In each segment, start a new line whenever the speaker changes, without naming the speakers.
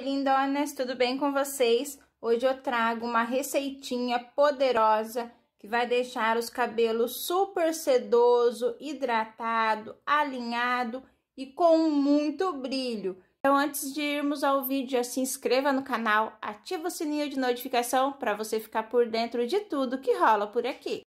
lindonas, tudo bem com vocês? Hoje eu trago uma receitinha poderosa que vai deixar os cabelos super sedoso, hidratado, alinhado e com muito brilho. Então, antes de irmos ao vídeo, já se inscreva no canal, ativa o sininho de notificação para você ficar por dentro de tudo que rola por aqui.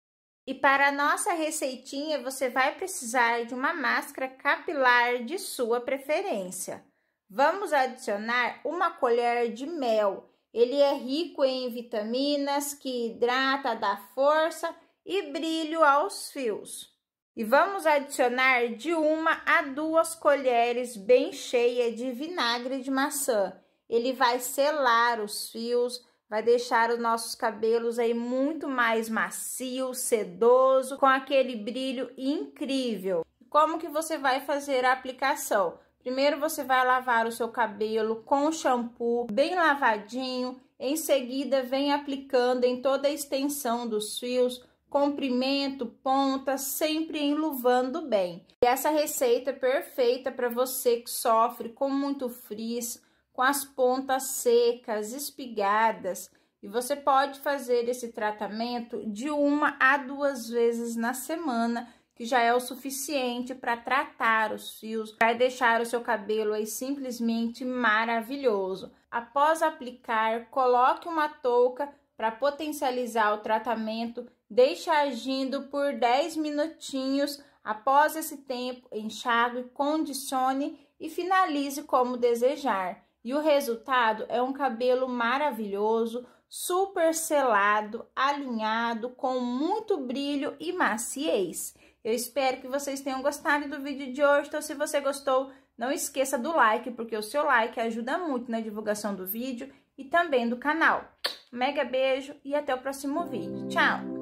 E para a nossa receitinha, você vai precisar de uma máscara capilar de sua preferência. Vamos adicionar uma colher de mel. Ele é rico em vitaminas que hidrata, dá força e brilho aos fios. E vamos adicionar de uma a duas colheres bem cheia de vinagre de maçã. Ele vai selar os fios, vai deixar os nossos cabelos aí muito mais macio, sedoso, com aquele brilho incrível. Como que você vai fazer a aplicação? Primeiro você vai lavar o seu cabelo com shampoo bem lavadinho, em seguida vem aplicando em toda a extensão dos fios, comprimento, ponta, sempre enluvando bem. E essa receita é perfeita para você que sofre com muito frizz, com as pontas secas, espigadas, e você pode fazer esse tratamento de uma a duas vezes na semana que já é o suficiente para tratar os fios, vai deixar o seu cabelo aí simplesmente maravilhoso. Após aplicar, coloque uma touca para potencializar o tratamento, deixe agindo por 10 minutinhos. Após esse tempo, enxague, condicione e finalize como desejar. E o resultado é um cabelo maravilhoso, super selado, alinhado, com muito brilho e maciez. Eu espero que vocês tenham gostado do vídeo de hoje, então se você gostou, não esqueça do like, porque o seu like ajuda muito na divulgação do vídeo e também do canal. Mega beijo e até o próximo vídeo. Tchau!